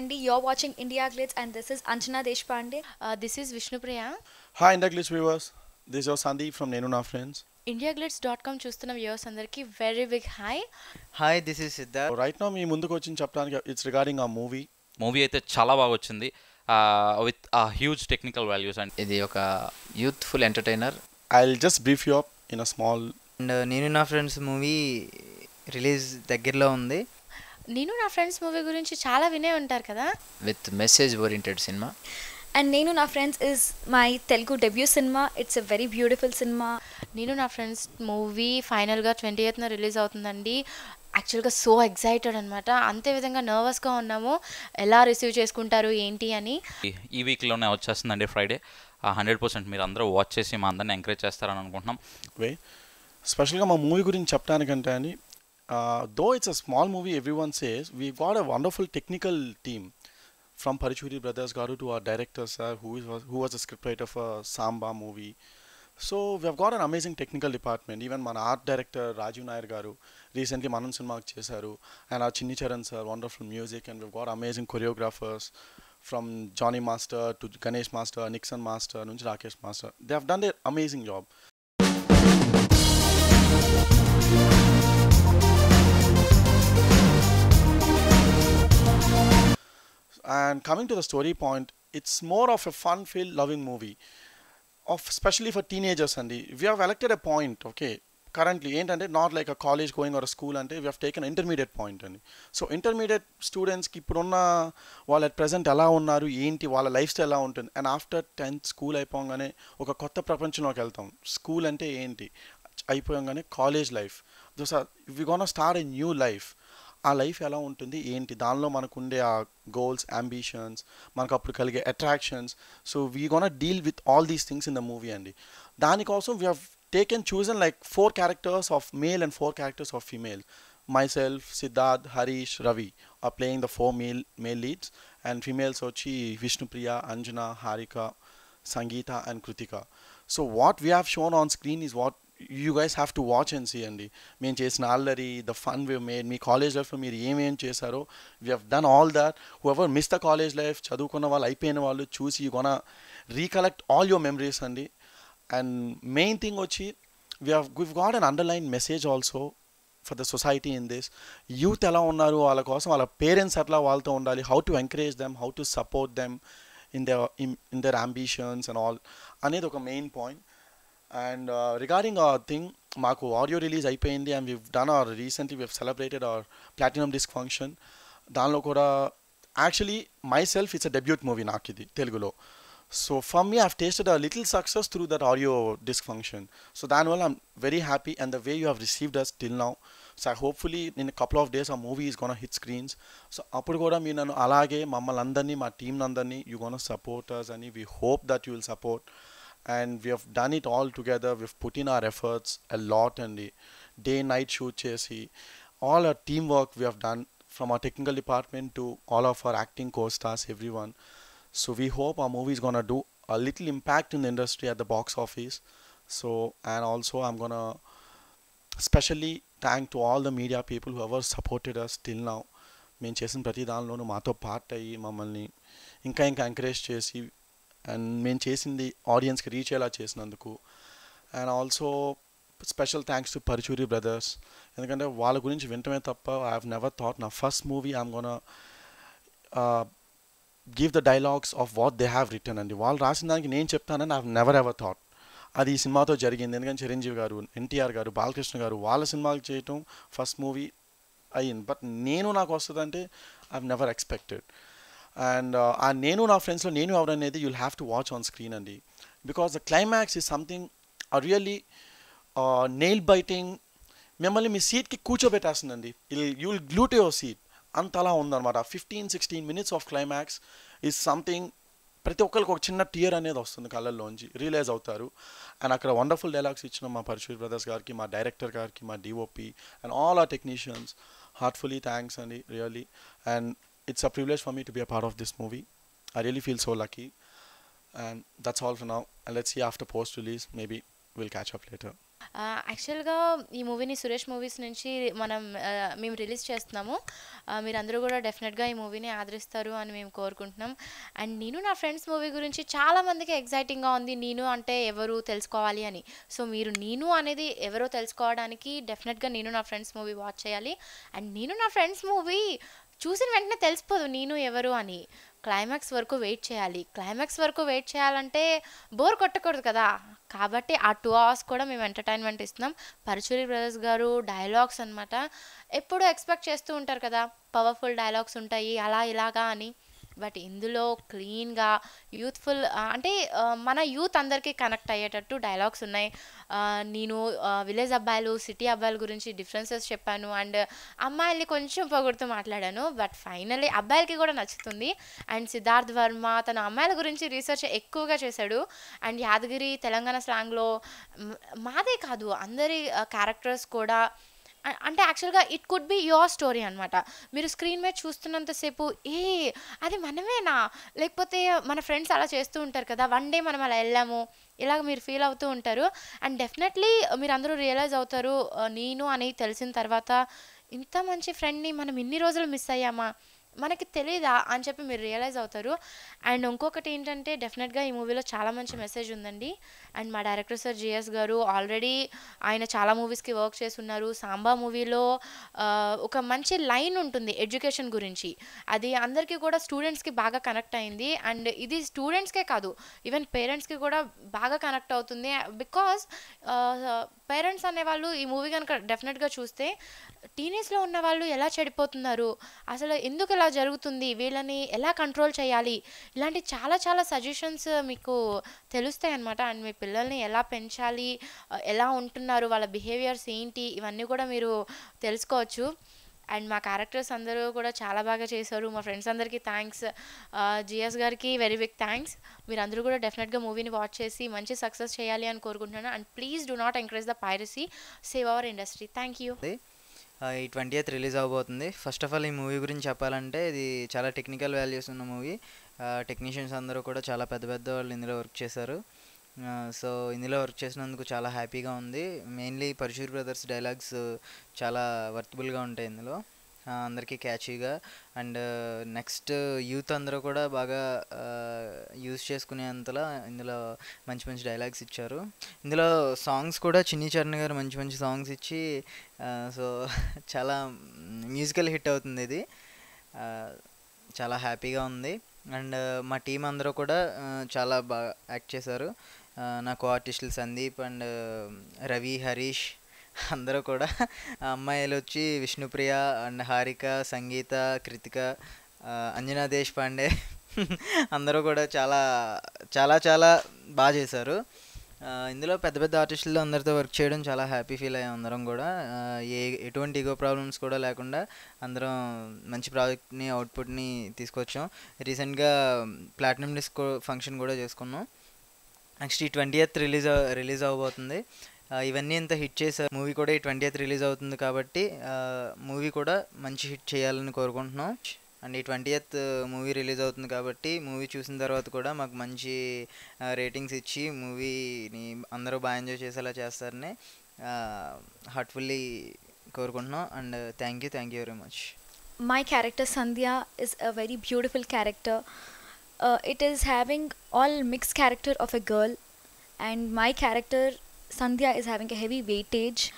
అండి you're watching India Glitz and this is Anjana Deshpande this is Vishnupriya hi India Glitz viewers this is Sandeep from నేను నా friends India Glitz dot com చూస్తున్న viewers అందరికీ very big hi hi this is Siddharth right now మీ ముందుకు వచ్చిన చెప్పడానికి it's regarding ఆ movie movie అయితే చాలా బాగా వచ్చింది విత్ ఆ హ్యూజ్ టెక్నికల్ వాల్యూస్ అండ్ ఇది ఒక youthful entertainer I will just brief you up in a small and నేను నా ఫ్రెండ్స్ మూవీ రిలీజ్ దగ్గరలో ఉంది నేను నా ఫ్రెండ్స్ మూవీ గురించి చాలా వినే ఉంటారు కదా with message oriented cinema and నేను నా friends is my Telugu debut cinema it's a very beautiful cinema నేను నా ఫ్రెండ్స్ మూవీ ఫైనల్గా ట్వంటీ ఎయిత్న రిలీజ్ అవుతుందండి యాక్చువల్గా సో ఎగ్జైటెడ్ అనమాట అంతే విధంగా నర్వస్గా ఉన్నాము ఎలా రిసీవ్ చేసుకుంటారు ఏంటి అని ఈ వీక్లోనే వచ్చేస్తుందండి ఫ్రైడే హండ్రెడ్ పర్సెంట్ మీరు అందరూ వాచ్ చేసి మా అందరిని ఎంకరేజ్ చేస్తారని అనుకుంటున్నాం స్పెషల్గా మా మూవీ గురించి చెప్పడానికంటే అని uh, though it's a small movie, everyone says we've got a wonderful technical team from Parichuri brothers Garu to our director sir, who was who was the scriptwriter for Samba movie. So we have got an amazing technical department. Even my art director Raju Nair Garu recently Manan సినిమాకి and our Chinni Charan sir, wonderful music and we've got amazing choreographers from Johnny Master to Ganesh Master, Nixon Master, Nunch Rakesh Master. They have done their amazing job. And coming to the story point, it's more of a fun-filled, loving movie, of especially for teenagers. And we have elected a point, okay, currently ఏంటంటే not like a college going or school అంటే we have taken intermediate point అని so intermediate స్టూడెంట్స్కి ఇప్పుడున్న వాళ్ళ at present ఎలా ఉన్నారు ఏంటి వాళ్ళ లైఫ్ స్టైల్ ఎలా ఉంటుంది అండ్ ఆఫ్టర్ టెన్త్ స్కూల్ అయిపోగానే ఒక కొత్త ప్రపంచంలోకి వెళ్తాం స్కూల్ అంటే ఏంటి అయిపోయంగానే college life those we gonna start a new life ఆ లైఫ్ ఎలా ఉంటుంది ఏంటి దానిలో మనకు ఉండే ఆ గోల్స్ అంబిషన్స్ మనకు అప్పుడు కలిగే attractions so we gonna deal with all these things in the movie అండి దానికోసం we have take and choose like four characters of male and four characters of female myself Siddharth Harish Ravi are playing the four male male leads and females వచ్చి Vishnupriya Anjana Harika Sangeetha and Krithika so what we have shown on screen is what you guys have to watch and see అండి మేము చేసిన అల్లరి the fun we made మీ college లైఫ్లో మీరు ఏమేమి చేశారో we have done all that ever miss the college life చదువుకున్న వాళ్ళు అయిపోయిన వాళ్ళు చూసి కొన రీకలెక్ట్ ఆల్ యువర్ మెమరీస్ అండి అండ్ మెయిన్ థింగ్ వచ్చి we have give got an underline message also for the society in this youth ఎలా ఉన్నారు వాళ్ళ కోసం వాళ్ళ పేరెంట్స్ ఎట్లా వాళ్ళతో ఉండాలి how to encourage them how to support them in their in their ambitions and all అనేది ఒక main point and regarding our thing మాకు ఆడియో రిలీజ్ అయిపోయింది and we done our recently we celebrated our platinum disc function దానిలో కూడా actually myself it's a debut movie నాకు ఇది తెలుగులో so for me have tasted a little success through that audio disc function so దానివల్ల I'm very happy and the way you have received us till now so hopefully నేను couple of days ఆ movie is gonna hit screens so అప్పుడు కూడా మీరు నన్ను అలాగే మమ్మల్ని అందరినీ మా టీం అందరినీ యూ గోన్ సపోర్టర్స్ అని we hope that you will support and we have done it all together we've put in our efforts a lot and the day night shoot chase all our teamwork we have done from our technical department to all of our acting co-stars everyone so we hope our movie is gonna do a little impact in the industry at the box office so and also i'm gonna especially thank to all the media people who ever supported us till now మేము చేసిన ప్రతి దానిలోనూ మాతో part అయ్యి మమ్మల్ని ఇంకా ఇంకా encourage చేసి and మేము చేసింది ఆడియన్స్కి రీచ్ అయ్యేలా చేసినందుకు and also special thanks to Paruchuri brothers ఎందుకంటే వాళ్ళ గురించి వింటమే తప్ప ఐ హ్యావ్ నెవర్ థాట్ నా first movie I'm gonna give the dialogues of what they have written అండి వాళ్ళు రాసిన దానికి నేను చెప్తానని I have never ever thought అది ఈ సినిమాతో జరిగింది ఎందుకంటే చిరంజీవి గారు ఎన్టీఆర్ గారు బాలకృష్ణ గారు వాళ్ళ సినిమాలు చేయటం ఫస్ట్ మూవీ అయ్యింది బట్ నేను నాకు వస్తుందంటే I never expected and uh, ఆ నేను నా ఫ్రెండ్స్లో నేను ఎవరనేది you'll have to watch on screen అండి because the climax is something a really nail biting మిమ్మల్ని మీ సీట్కి కూర్చోబెట్టేస్తుందండి I'll you'll glue your seat అంతలా ఉందన్నమాట fifteen sixteen minutes of climax is something ప్రతి ఒక్కరికి ఒక చిన్న టీయర్ అనేది వస్తుంది కళ్ళల్లోంచి రియలైజ్ అవుతారు అండ్ అక్కడ వండర్ఫుల్ డైలాగ్స్ ఇచ్చిన మా పరశుర్ బ్రదర్స్ గారికి మా డైరెక్టర్ గారికి మా DOP and all our technicians heartfully thanks అండి really and it's a privilege for me to be a part of this movie. I really feel so lucky. And that's all for now. And let's see after post release. Maybe we'll catch up later. యాక్చువల్గా uh, ఈ మూవీని Suresh movies నుంచి మనం uh, మేము release చేస్తున్నాము uh, మీరందరూ కూడా డెఫినెట్గా ఈ మూవీని ఆదరిస్తారు అని మేము కోరుకుంటున్నాం అండ్ నేను నా ఫ్రెండ్స్ మూవీ గురించి చాలామందికి ఎగ్జైటింగ్గా ఉంది నేను అంటే ఎవరు తెలుసుకోవాలి అని సో మీరు నేను అనేది ఎవరో తెలుసుకోవడానికి డెఫినెట్గా నేను నా ఫ్రెండ్స్ మూవీ వాచ్ చేయాలి అండ్ నేను నా ఫ్రెండ్స్ మూవీ చూసిన వెంటనే తెలిసిపోదు నేను ఎవరు అని క్లైమాక్స్ వరకు వెయిట్ చేయాలి క్లైమాక్స్ వరకు వెయిట్ చేయాలంటే బోర్ కొట్టకూడదు కదా కాబట్టి ఆ టూ అవర్స్ కూడా మేము ఎంటర్టైన్మెంట్ ఇస్తున్నాం పరచూరి బ్రదర్స్ గారు డైలాగ్స్ అనమాట ఎప్పుడూ ఎక్స్పెక్ట్ చేస్తూ ఉంటారు కదా పవర్ఫుల్ డైలాగ్స్ ఉంటాయి అలా ఇలాగా అని బట్ ఇందులో క్లీన్గా యూత్ఫుల్ అంటే మన యూత్ అందరికీ కనెక్ట్ అయ్యేటట్టు డైలాగ్స్ ఉన్నాయి నేను విలేజ్ అబ్బాయిలు సిటీ అబ్బాయిల గురించి డిఫరెన్సెస్ చెప్పాను అండ్ అమ్మాయిల్ని కొంచెం పొగుడుతూ మాట్లాడాను బట్ ఫైనలీ అబ్బాయిలకి కూడా నచ్చుతుంది అండ్ సిద్ధార్థ్ వర్మ తన అమ్మాయిల గురించి రీసెర్చ్ ఎక్కువగా చేశాడు అండ్ యాదగిరి తెలంగాణ స్లాంగ్లో మాదే కాదు అందరి క్యారెక్టర్స్ కూడా అంటే యాక్చువల్గా it could be your story అనమాట మీరు స్క్రీన్ మీద చూస్తున్నంతసేపు ఏ అది మనమేనా లేకపోతే మన ఫ్రెండ్స్ అలా చేస్తూ ఉంటారు కదా వన్ డే మనం అలా వెళ్ళాము ఇలాగ మీరు ఫీల్ అవుతూ ఉంటారు అండ్ డెఫినెట్లీ మీరు అందరూ రియలైజ్ అవుతారు నేను అని తెలిసిన తర్వాత ఇంత మంచి ఫ్రెండ్ని మనం ఇన్ని రోజులు మిస్ అయ్యామా మనకి తెలియదా అని చెప్పి మీరు రియలైజ్ అవుతారు అండ్ ఇంకొకటి ఏంటంటే డెఫినెట్గా ఈ మూవీలో చాలా మంచి మెసేజ్ ఉందండి అండ్ మా డైరెక్టర్ సార్ జిఎస్ గారు ఆల్రెడీ ఆయన చాలా మూవీస్కి వర్క్ చేస్తున్నారు సాంబా మూవీలో ఒక మంచి లైన్ ఉంటుంది ఎడ్యుకేషన్ గురించి అది అందరికీ కూడా స్టూడెంట్స్కి బాగా కనెక్ట్ అయింది అండ్ ఇది స్టూడెంట్స్కే కాదు ఈవెన్ పేరెంట్స్కి కూడా బాగా కనెక్ట్ అవుతుంది బికాస్ పేరెంట్స్ అనేవాళ్ళు ఈ మూవీ కనుక డెఫినెట్గా చూస్తే టీనేజ్లో ఉన్న వాళ్ళు ఎలా చెడిపోతున్నారు అసలు ఎందుకు ఇలా జరుగుతుంది వీళ్ళని ఎలా కంట్రోల్ చేయాలి ఇలాంటి చాలా చాలా సజెషన్స్ మీకు తెలుస్తాయి అనమాట అండ్ మీ పిల్లల్ని ఎలా పెంచాలి ఎలా ఉంటున్నారు వాళ్ళ బిహేవియర్స్ ఏంటి ఇవన్నీ కూడా మీరు తెలుసుకోవచ్చు అండ్ మా క్యారెక్టర్స్ అందరూ కూడా చాలా బాగా చేశారు మా ఫ్రెండ్స్ అందరికీ థ్యాంక్స్ జిఎస్ గారికి వెరీ బిగ్ థ్యాంక్స్ మీరు అందరూ కూడా డెఫినెట్గా మూవీని వాచ్ చేసి మంచి సక్సెస్ చేయాలి అని కోరుకుంటున్నాను and please do not encourage the piracy save our industry thank you ఈ ట్వంటీ ఎయిత్ రిలీజ్ అవబోతుంది ఫస్ట్ ఆఫ్ ఆల్ ఈ మూవీ గురించి చెప్పాలంటే ఇది చాలా టెక్నికల్ వాల్యూస్ ఉన్న మూవీ టెక్నీషియన్స్ అందరూ కూడా చాలా పెద్ద పెద్ద వాళ్ళు ఇందులో వర్క్ చేశారు సో ఇందులో వర్క్ చేసినందుకు చాలా హ్యాపీగా ఉంది మెయిన్లీ పరశూర్ బ్రదర్స్ డైలాగ్స్ చాలా వర్తిబుల్గా ఉంటాయి ఇందులో అందరికీ క్యాచీగా అండ్ నెక్స్ట్ యూత్ అందరూ కూడా బాగా యూజ్ చేసుకునేంతలా ఇందులో మంచి మంచి డైలాగ్స్ ఇచ్చారు ఇందులో సాంగ్స్ కూడా చిన్ని చరణ్ గారు మంచి మంచి సాంగ్స్ ఇచ్చి సో చాలా మ్యూజికల్ హిట్ అవుతుంది ఇది చాలా హ్యాపీగా ఉంది అండ్ uh, మా టీం అందరూ కూడా చాలా బాగా యాక్ట్ చేశారు నాకు ఆర్టిస్టులు సందీప్ అండ్ రవి హరీష్ అందరూ కూడా అమ్మాయిలు వచ్చి విష్ణుప్రియ అండ్ హారిక సంగీత కృతిక అంజనా దేశ్ పాండే అందరూ కూడా చాలా చాలా చాలా బాగా చేశారు ఇందులో పెద్ద పెద్ద ఆర్టిస్టులు అందరితో వర్క్ చేయడం చాలా హ్యాపీ ఫీల్ అయ్యాం అందరం కూడా ఏ ఎటువంటి ఈగో ప్రాబ్లమ్స్ కూడా లేకుండా అందరం మంచి ప్రాజెక్ట్ని అవుట్పుట్ని తీసుకొచ్చాం రీసెంట్గా ప్లాటినం డిస్క్ ఫంక్షన్ కూడా చేసుకున్నాం నెక్స్ట్ ఈ ట్వంటీ ఎయిత్ రిలీజ్ రిలీజ్ అవ్వబోతుంది ఇవన్నీ ఇంత హిట్ చేశారు మూవీ కూడా ఈ ట్వంటీ ఎయిత్ రిలీజ్ అవుతుంది కాబట్టి మూవీ కూడా మంచి హిట్ చేయాలని కోరుకుంటున్నాం అండ్ ఈ ట్వంటీ ఎయిత్ మూవీ రిలీజ్ అవుతుంది కాబట్టి మూవీ చూసిన తర్వాత కూడా మాకు మంచి రేటింగ్స్ ఇచ్చి మూవీని అందరూ బాగా ఎంజాయ్ చేసేలా చేస్తారని హార్ట్ఫుల్లీ కోరుకుంటున్నాం and thank you thank you very much my character Sandhya is a very beautiful character uh, it is having all mixed character of a girl and my character Sandhya is having a heavy weightage.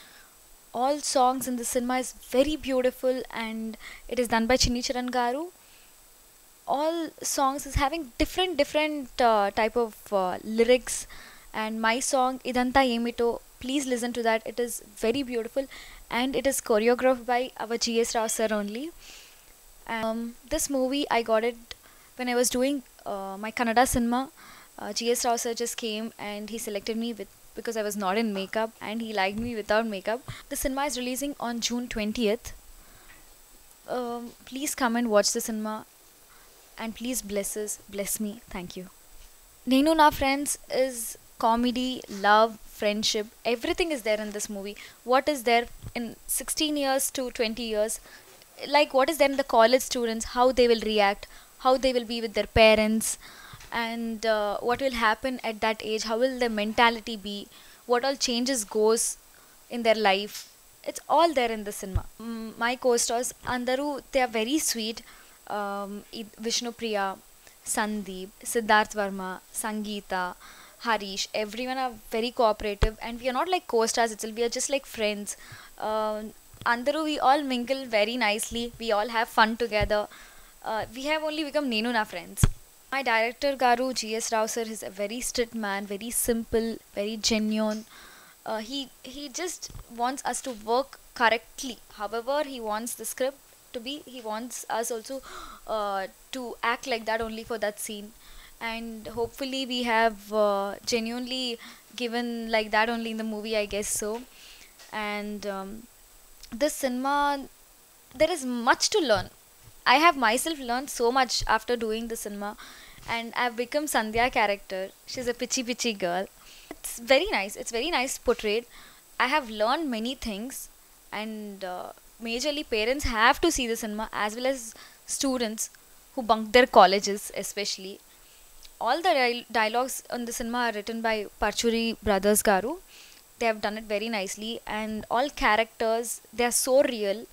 All songs in the cinema is very beautiful and it is done by Chinicharan Garu. All songs is having different different uh, type of uh, lyrics and my song Idanta Yemito please listen to that it is very beautiful and it is choreographed by our GS Rao sir only. Um, this movie I got it when I was doing uh, my Kannada cinema, uh, G.S. Rao sir just came and he selected me with because I was not in makeup and he liked me without makeup. The cinema is releasing on June 20th. Um, please come and watch the cinema and please bless us, bless me. Thank you. Nenu Na Friends is comedy, love, friendship, everything is there in this movie. What is there in 16 years to 20 years? Like, what is there in the college students, how they will react, how they will be with their parents and uh, what will happen at that age how will their mentality be what all changes goes in their life it's all there in the cinema my co-stars andaru they are very sweet um, vishnupriya sandeep siddharth varma sangeeta harish everyone are very cooperative and we are not like co-stars itself we are just like friends uh, andaru we all mingle very nicely we all have fun together uh, we have only become Nenuna friends. My director Garu G.S. Rao sir is a very strict man, very simple, very genuine. Uh, he he just wants us to work correctly. However, he wants the script to be. He wants us also uh, to act like that only for that scene, and hopefully we have uh, genuinely given like that only in the movie. I guess so. And um, this cinema, there is much to learn I have myself learned so much after doing the cinema and I've become Sandhya character. She's a pitchy pitchy girl. It's very nice. It's very nice portrayed. I have learned many things and uh, majorly parents have to see the cinema as well as students who bunk their colleges especially. All the dialogues on the cinema are written by Parchuri Brothers Garu. They have done it very nicely and all characters, they are so real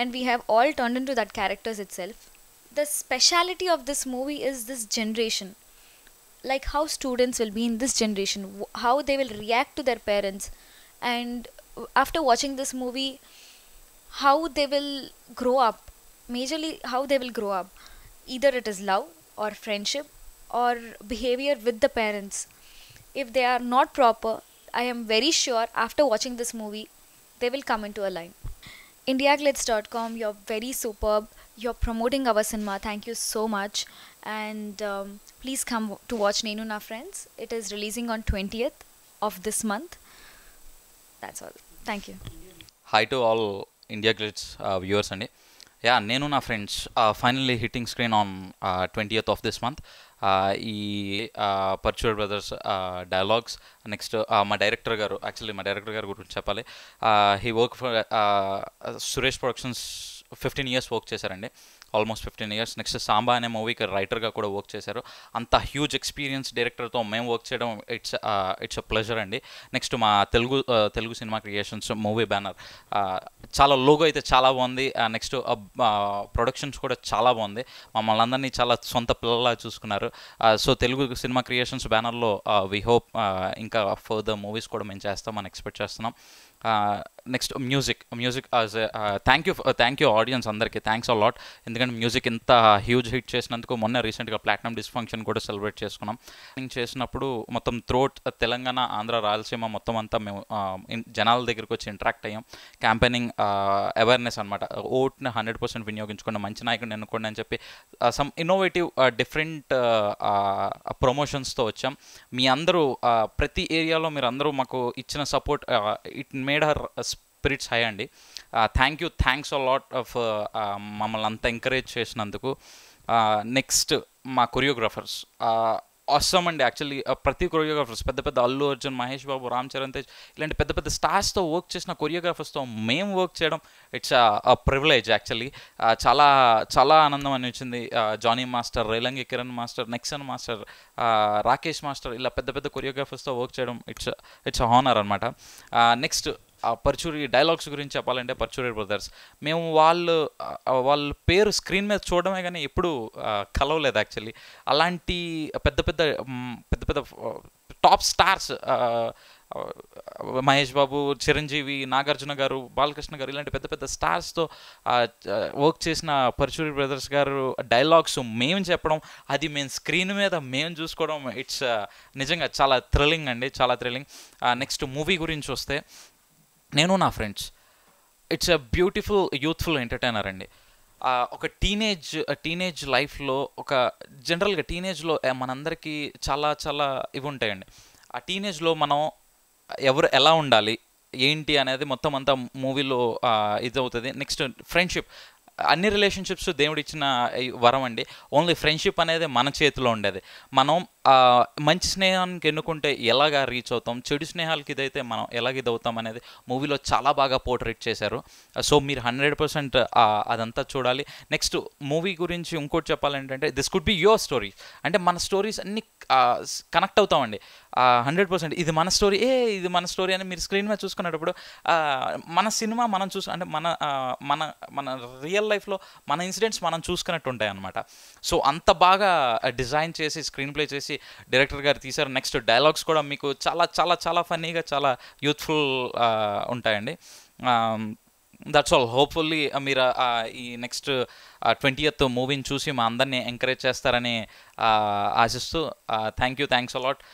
and we have all turned into that characters itself. The speciality of this movie is this generation. Like how students will be in this generation, how they will react to their parents, and after watching this movie, how they will grow up. Majorly, how they will grow up. Either it is love or friendship or behavior with the parents. If they are not proper, I am very sure after watching this movie, they will come into a line. IndiaGlitz.com, you're very superb. You're promoting our cinema. Thank you so much. And um, please come to watch Nenu Na Friends. It is releasing on 20th of this month. That's all. Thank you. Hi to all India Glitz uh, viewers. And yeah, Nenu Na Friends uh, finally hitting screen on uh, 20th of this month. ఈ Paruchuri brothers dialogues next మా director గారు actually మా director గారు గురించి చెప్పాలి he work for Suresh productions fifteen years work చేశారండి almost fifteen years next Samba అనే మూవీకి రైటర్గా కూడా వర్క్ చేశారు అంత హ్యూజ్ ఎక్స్పీరియన్స్ డైరెక్టర్తో మేము వర్క్ చేయడం ఇట్స్ ఇట్స్ అ ప్లెజర్ అండి నెక్స్ట్ మా Telugu Telugu cinema creations movie banner చాలా లోగో అయితే చాలా బాగుంది నెక్స్ట్ ప్రొడక్షన్స్ కూడా చాలా బాగుంది మమ్మల్ని అందరినీ చాలా సొంత పిల్లలా చూసుకున్నారు సో తెలుగు సినిమా క్రియేషన్స్ బ్యానర్లో వీ హోప్ ఇంకా ఫర్దర్ మూవీస్ కూడా మేము చేస్తాం మనం ఎక్స్పెక్ట్ చేస్తున్నాం next music music thank you thank you audience అందరికీ థ్యాంక్స్ లాట్ ఎందుకంటే మ్యూజిక్ ఇంత హ్యూజ్ హిట్ చేసినందుకు మొన్న రీసెంట్గా ప్లాట్నం డిస్ఫంక్షన్ కూడా సెలబ్రేట్ చేసుకున్నాం చేసినప్పుడు మొత్తం త్రోట్ uh, తెలంగాణ ఆంధ్ర రాయలసీమ మొత్తం అంతా మేము జనాల దగ్గరికి వచ్చి ఇంటరాక్ట్ అయ్యాం క్యాంపెయినింగ్ అవేర్నెస్ అనమాట ఓట్ని హండ్రెడ్ పర్సెంట్ వినియోగించుకున్న మంచి నాయకుడిని ఎన్నుకోండి అని చెప్పి సమ్ ఇన్నోవేటివ్ డిఫరెంట్ ప్రమోషన్స్తో వచ్చాం మీ అందరూ ప్రతి ఏరియాలో మీరు అందరూ మాకు ఇచ్చిన support it made our spirits high అండి thank you thanks a lot of మమ్మల్ని అంత ఎంకరేజ్ చేసినందుకు నెక్స్ట్ మా కొరియోగ్రాఫర్స్ అస్సం అండి యాక్చువల్లీ ప్రతి కొరియోగ్రాఫర్స్ పెద్ద పెద్ద అల్లు అర్జున్ మహేష్ బాబు రామ్ చరణ్ తేజ్ ఇలాంటి పెద్ద పెద్ద స్టార్స్తో వర్క్ చేసిన కొరియోగ్రాఫర్స్తో మేము వర్క్ చేయడం ఇట్స్ ప్రివిలేజ్ యాక్చువల్లీ చాలా చాలా ఆనందం అనిపించింది Johnny master Relangi Kiran master నెక్సన్ మాస్టర్ రాకేష్ మాస్టర్ ఇలా పెద్ద పెద్ద కొరియోగ్రాఫర్స్తో వర్క్ చేయడం ఇట్స్ ఇట్స్ హానర్ అనమాట నెక్స్ట్ ఆ పర్చూరి డైలాగ్స్ గురించి చెప్పాలంటే పర్చూరి బ్రదర్స్ మేము వాళ్ళు వాళ్ళ పేరు స్క్రీన్ మీద చూడడమే కానీ ఎప్పుడు కలవలేదు యాక్చువల్లీ అలాంటి పెద్ద పెద్ద పెద్ద పెద్ద టాప్ స్టార్స్ మహేష్ బాబు చిరంజీవి నాగార్జున గారు బాలకృష్ణ గారు ఇలాంటి పెద్ద పెద్ద స్టార్స్తో వర్క్ చేసిన పరచూరి బ్రదర్స్ గారు డైలాగ్స్ మేము చెప్పడం అది మేము స్క్రీన్ మీద మేము చూసుకోవడం ఇట్స్ నిజంగా చాలా థ్రిల్లింగ్ అండి చాలా థ్రిల్లింగ్ నెక్స్ట్ మూవీ గురించి వస్తే నేను నా friends it's a beautiful youthful entertainer అండి ఒక టీనేజ్ టీనేజ్ లైఫ్లో ఒక జనరల్గా టీనేజ్లో మనందరికీ చాలా చాలా ఇవి ఉంటాయండి ఆ టీనేజ్లో మనం ఎవరు ఎలా ఉండాలి ఏంటి అనేది మొత్తం అంతా మూవీలో ఇది అవుతుంది నెక్స్ట్ ఫ్రెండ్షిప్ అన్ని రిలేషన్షిప్స్ దేవుడిచ్చిన వరం అండి ఓన్లీ ఫ్రెండ్షిప్ అనేది మన చేతిలో ఉండేది మనం మంచి స్నేహానికి ఎన్నుకుంటే ఎలాగా రీచ్ అవుతాం చెడు స్నేహాలకి ఇదైతే మనం ఎలాగ ఇదవుతాం అనేది మూవీలో చాలా బాగా పోర్ట్రేట్ చేశారు సో మీరు హండ్రెడ్ పర్సెంట్ అదంతా చూడాలి నెక్స్ట్ మూవీ గురించి ఇంకోటి చెప్పాలంటే this could be your story అంటే మన స్టోరీస్ అన్ని కనెక్ట్ అవుతామండి హండ్రెడ్ పర్సెంట్ ఇది మన స్టోరీ ఏ ఇది మన స్టోరీ అని మీరు స్క్రీన్ మీద చూసుకునేటప్పుడు మన సినిమా మనం చూసు అంటే మన మన మన రియల్ లైఫ్లో మన ఇన్సిడెంట్స్ మనం చూసుకున్నట్టు ఉంటాయి అనమాట సో అంత బాగా డిజైన్ చేసి స్క్రీన్ ప్లే చేసి డైరెక్టర్ గారు తీశారు నెక్స్ట్ డైలాగ్స్ కూడా మీకు చాలా చాలా చాలా ఫన్నీగా చాలా యూత్ఫుల్ ఉంటాయండి దట్స్ ఆల్ హోప్ఫుల్లీ మీరు ఈ నెక్స్ట్ ట్వంటీయత్ మూవీని చూసి మా అందరినీ ఎంకరేజ్ చేస్తారని ఆశిస్తూ థ్యాంక్ యూ థ్యాంక్స్ అలాట్